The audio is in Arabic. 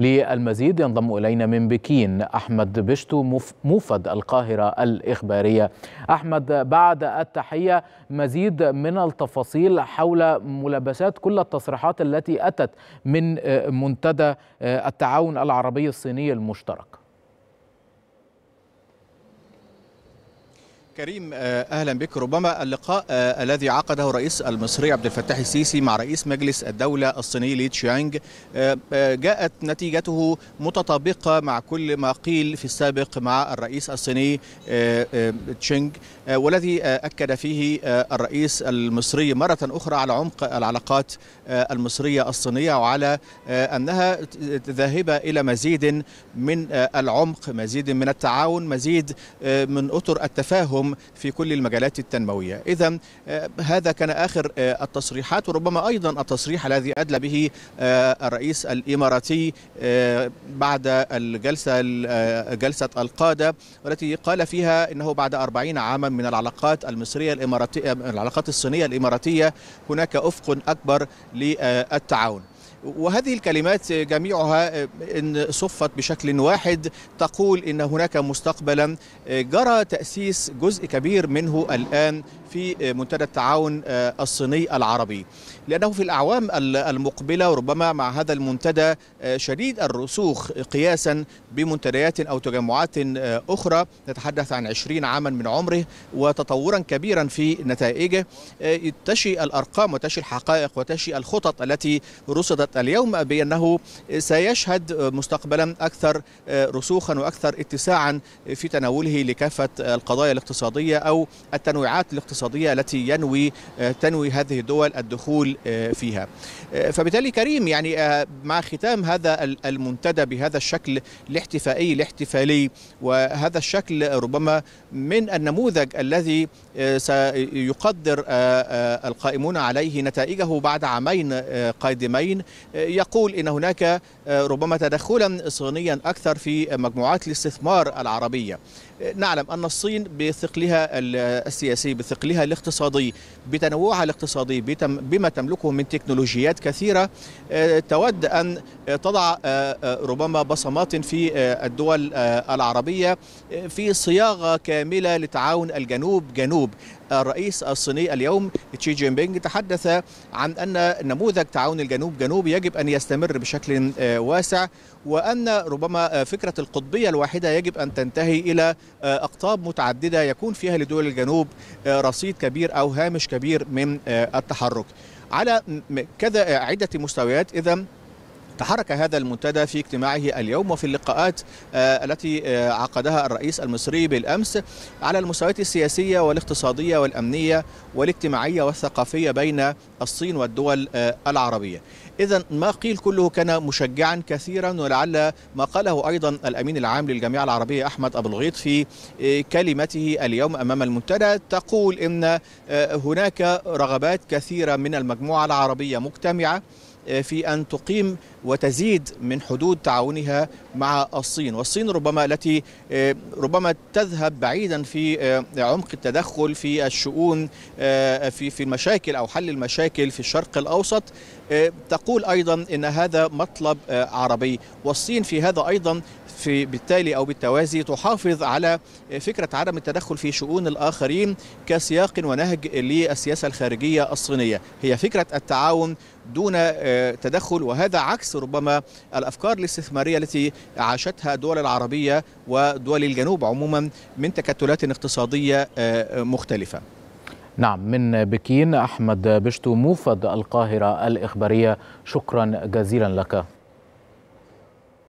للمزيد ينضم إلينا من بكين أحمد بشتو موفد القاهرة الإخبارية أحمد بعد التحية مزيد من التفاصيل حول ملابسات كل التصريحات التي أتت من آه، منتدى آه، التعاون العربي الصيني المشترك كريم آه، اهلا بك ربما اللقاء آه، الذي عقده الرئيس المصري عبد الفتاح السيسي مع رئيس مجلس الدوله الصيني لي تشيانج آه، جاءت نتيجته متطابقه مع كل ما قيل في السابق مع الرئيس الصيني تشينج والذي اكد فيه الرئيس المصري مره اخرى على عمق العلاقات المصريه الصينيه وعلى انها ذاهبه الى مزيد من العمق مزيد من التعاون مزيد من اطر التفاهم تحقيقهم في كل المجالات التنموية إذا آه، هذا كان آخر آه، التصريحات وربما أيضا التصريح الذي أدلى به آه، الرئيس الإماراتي بعد الجلسة جلسة القادة والتي قال فيها أنه بعد 40 عاما من العلاقات المصرية الإماراتية العلاقات الصينية الإماراتية هناك أفق أكبر للتعاون وهذه الكلمات جميعها إن صفت بشكل واحد تقول إن هناك مستقبلا جرى تأسيس جزء كبير منه الآن في منتدى التعاون الصيني العربي لأنه في الأعوام المقبلة وربما مع هذا المنتدى شديد الرسوخ قياسا بمنتديات أو تجمعات أخرى نتحدث عن 20 عاما من عمره وتطورا كبيرا في نتائجه تشي الأرقام وتشي الحقائق وتشي الخطط التي رصدت أشادت اليوم بأنه سيشهد مستقبلا أكثر رسوخا وأكثر اتساعا في تناوله لكافة القضايا الاقتصادية أو التنويعات الاقتصادية التي ينوي تنوي هذه الدول الدخول فيها فبالتالي كريم يعني آه، مع ختام هذا المنتدى بهذا الشكل الاحتفائي الاحتفالي وهذا الشكل ربما من النموذج الذي آه، سيقدر آه، القائمون عليه نتائجه بعد عامين قادمين يقول ان هناك ربما تدخلا صينيا أكثر في مجموعات الاستثمار العربية نعلم أن الصين بثقلها السياسي بثقلها الاقتصادي بتنوعها الاقتصادي بما تملكه من تكنولوجيات كثيرة آه، تود أن تضع آه، آه، ربما بصمات في الدول العربية في صياغة كاملة لتعاون الجنوب جنوب الرئيس الصيني اليوم تشي جين بينج تحدث عن أن نموذج تعاون الجنوب جنوب يجب أن يستمر بشكل واسع وأن ربما فكرة القطبية الواحدة يجب أن تنتهي إلى أقطاب متعددة يكون فيها لدول الجنوب رصيد كبير أو هامش كبير من التحرك على كذا عدة مستويات إذا تحرك هذا المنتدى في اجتماعه اليوم وفي اللقاءات آه، التي آه، عقدها الرئيس المصري بالأمس على المستويات السياسية والاقتصادية والأمنية والاجتماعية والثقافية بين الصين والدول آه، العربية إذا ما قيل كله كان مشجعا كثيرا ولعل ما قاله أيضا الأمين العام للجامعة العربية أحمد أبو الغيط في كلمته اليوم أمام المنتدى تقول إن هناك رغبات كثيرة من المجموعة العربية مجتمعة آه، في أن تقيم وتزيد من حدود تعاونها مع الصين والصين ربما التي آه، ربما تذهب بعيدا في آه، عمق التدخل في الشؤون في في المشاكل أو حل المشاكل في الشرق الأوسط آه، تقول أيضا أن هذا مطلب آه، عربي والصين في هذا أيضا في بالتالي او بالتوازي تحافظ على آه، فكره عدم التدخل في شؤون الاخرين كسياق ونهج للسياسه الخارجيه الصينيه، هي فكره التعاون دون تدخل وهذا عكس ربما الافكار الاستثماريه التي عاشتها الدول العربيه ودول الجنوب عموما من تكتلات اقتصاديه مختلفه. نعم من بكين أحمد بشتو موفد القاهرة الإخبارية شكرا جزيلا لك